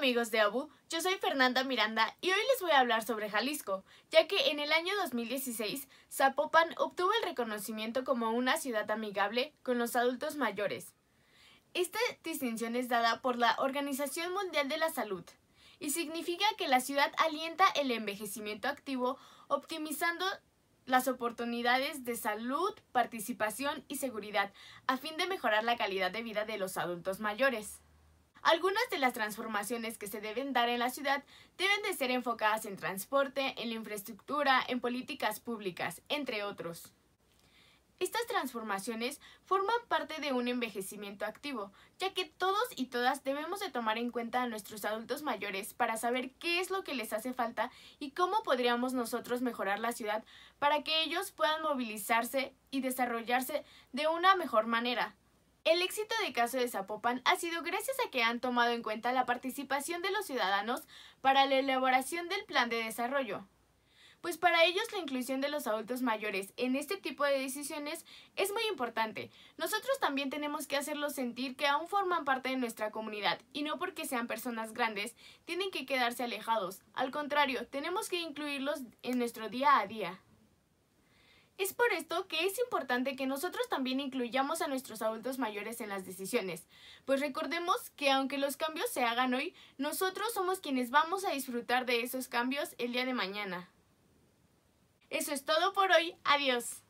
amigos de ABU, yo soy Fernanda Miranda y hoy les voy a hablar sobre Jalisco, ya que en el año 2016 Zapopan obtuvo el reconocimiento como una ciudad amigable con los adultos mayores. Esta distinción es dada por la Organización Mundial de la Salud y significa que la ciudad alienta el envejecimiento activo optimizando las oportunidades de salud, participación y seguridad a fin de mejorar la calidad de vida de los adultos mayores. Algunas de las transformaciones que se deben dar en la ciudad deben de ser enfocadas en transporte, en la infraestructura, en políticas públicas, entre otros. Estas transformaciones forman parte de un envejecimiento activo, ya que todos y todas debemos de tomar en cuenta a nuestros adultos mayores para saber qué es lo que les hace falta y cómo podríamos nosotros mejorar la ciudad para que ellos puedan movilizarse y desarrollarse de una mejor manera, el éxito de caso de Zapopan ha sido gracias a que han tomado en cuenta la participación de los ciudadanos para la elaboración del plan de desarrollo. Pues para ellos la inclusión de los adultos mayores en este tipo de decisiones es muy importante. Nosotros también tenemos que hacerlos sentir que aún forman parte de nuestra comunidad y no porque sean personas grandes tienen que quedarse alejados. Al contrario, tenemos que incluirlos en nuestro día a día. Es por esto que es importante que nosotros también incluyamos a nuestros adultos mayores en las decisiones, pues recordemos que aunque los cambios se hagan hoy, nosotros somos quienes vamos a disfrutar de esos cambios el día de mañana. Eso es todo por hoy, adiós.